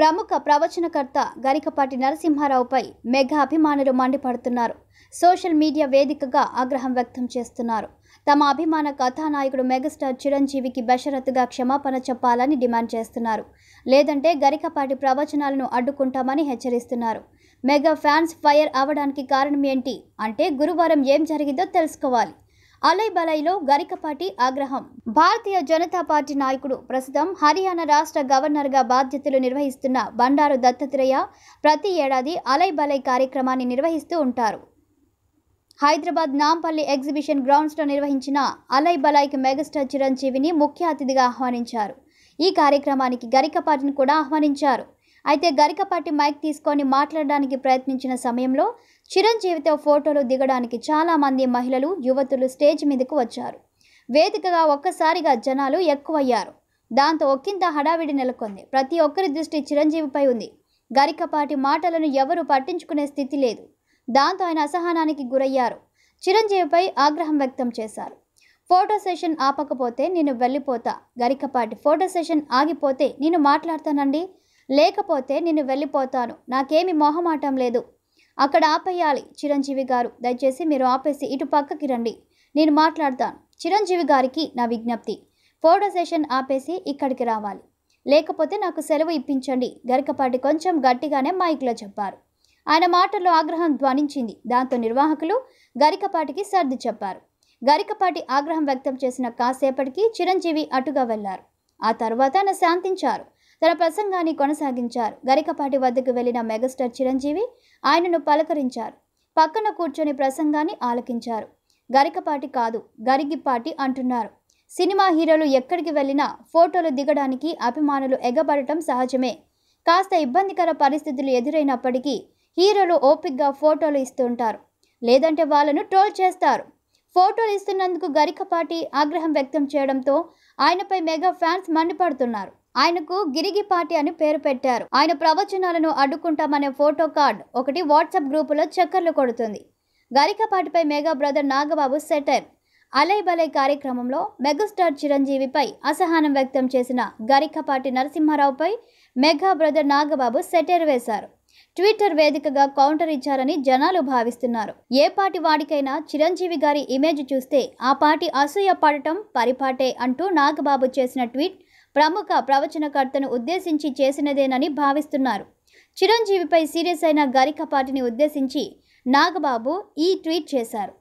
ప్రముఖ ప్రవచనకర్త గరికపాటి నరసింహారావుపై మెగా అభిమానులు మండిపడుతున్నారు సోషల్ మీడియా వేదికగా ఆగ్రహం వ్యక్తం చేస్తున్నారు తమ అభిమాన కథానాయకుడు మెగాస్టార్ చిరంజీవికి బెషరత్తుగా క్షమాపణ చెప్పాలని డిమాండ్ చేస్తున్నారు లేదంటే గరికపాటి ప్రవచనాలను అడ్డుకుంటామని హెచ్చరిస్తున్నారు మెగా ఫ్యాన్స్ ఫైర్ అవడానికి కారణం ఏంటి అంటే గురువారం ఏం జరిగిందో తెలుసుకోవాలి అలైబలైలో గరికపాటి ఆగ్రహం భారతీయ జనతా పార్టీ నాయకుడు ప్రస్తుతం హర్యానా రాష్ట్ర గవర్నర్గా బాధ్యతలు నిర్వహిస్తున్న బండారు దత్తాత్రేయ ప్రతి ఏడాది అలైబలై కార్యక్రమాన్ని నిర్వహిస్తూ ఉంటారు హైదరాబాద్ నాంపల్లి ఎగ్జిబిషన్ గ్రౌండ్స్లో నిర్వహించిన అలైబలైకి మెగాస్టార్ చిరంజీవిని ముఖ్య అతిథిగా ఆహ్వానించారు ఈ కార్యక్రమానికి గరికపాటిని కూడా ఆహ్వానించారు అయితే గరికపాటి మైక్ తీసుకొని మాట్లాడడానికి ప్రయత్నించిన సమయంలో చిరంజీవితో ఫోటోలు దిగడానికి చాలామంది మహిళలు యువతులు స్టేజ్ మీదకు వచ్చారు వేదికగా ఒక్కసారిగా జనాలు ఎక్కువయ్యారు దాంతో ఒక్కింత హడావిడి నెలకొంది ప్రతి ఒక్కరి దృష్టి చిరంజీవిపై ఉంది గరికపాటి మాటలను ఎవరు పట్టించుకునే స్థితి లేదు దాంతో ఆయన అసహనానికి గురయ్యారు చిరంజీవిపై ఆగ్రహం వ్యక్తం చేశారు ఫోటో సెషన్ ఆపకపోతే నేను వెళ్ళిపోతా గరికపాటి ఫోటో సెషన్ ఆగిపోతే నేను మాట్లాడతానండి లేకపోతే నేను వెళ్ళిపోతాను నాకేమి మొహమాటం లేదు అక్కడ ఆపేయాలి చిరంజీవి గారు దయచేసి మీరు ఆపేసి ఇటు పక్కకి రండి నేను మాట్లాడతాను చిరంజీవి గారికి నా విజ్ఞప్తి ఫోటో సెషన్ ఆపేసి ఇక్కడికి రావాలి లేకపోతే నాకు సెలవు ఇప్పించండి గరికపాటి కొంచెం గట్టిగానే మైక్లో చెప్పారు ఆయన మాటల్లో ఆగ్రహం ధ్వనించింది దాంతో నిర్వాహకులు గరికపాటికి సర్ది చెప్పారు గరికపాటి ఆగ్రహం వ్యక్తం చేసిన కాసేపటికి చిరంజీవి అటుగా వెళ్లారు ఆ తర్వాత ఆయన శాంతించారు తన ప్రసంగాన్ని కొనసాగించారు గరికపాటి వద్దకు వెళ్లిన మెగాస్టార్ చిరంజీవి ఆయనను పలకరించారు పక్కన కూర్చొని ప్రసంగాన్ని ఆలకించారు గరికపాటి కాదు గరిగిపాటి అంటున్నారు సినిమా హీరోలు ఎక్కడికి వెళ్ళినా ఫోటోలు దిగడానికి అభిమానులు ఎగబడటం సహజమే కాస్త ఇబ్బందికర పరిస్థితులు ఎదురైనప్పటికీ హీరోలు ఓపిక్గా ఫోటోలు ఇస్తుంటారు లేదంటే వాళ్ళను ట్రోల్ చేస్తారు ఫోటోలు ఇస్తున్నందుకు గరికపాటి ఆగ్రహం వ్యక్తం చేయడంతో ఆయనపై మెగా ఫ్యాన్స్ మండిపడుతున్నారు ఆయనకు గిరిగిపాటి అని పేరు పెట్టారు ఆయన ప్రవచనాలను అడ్డుకుంటామనే ఫోటో కార్డ్ ఒకటి వాట్సాప్ గ్రూపులో చక్కర్లు కొడుతుంది గరికపాటిపై mega brother Nagababu satire Alai Balai కార్యక్రమంలో మెగాస్టార్ చిరంజీవిపై అసహనం వ్యక్తం చేసిన గరికపాటి నరసింహారావుపై మెగా బ్రదర్ నాగబాబు సెటైర్ వేశారు ట్విట్టర్ వేదికగా కౌంటర్ ఇచ్చారని జనాలు భావిస్తున్నారు ఏ పార్టీ వాడికైనా చిరంజీవి గారి ఇమేజ్ చూస్తే ఆ పార్టీ అసూయ పడటం పరిపాటే అంటూ నాగబాబు చేసిన ట్వీట్ ప్రముఖ ప్రవచనకర్తను ఉద్దేశించి చేసినదేనని భావిస్తున్నారు చిరంజీవిపై సీరియస్ అయిన గరికపాటిని ఉద్దేశించి నాగబాబు ఈ ట్వీట్ చేశారు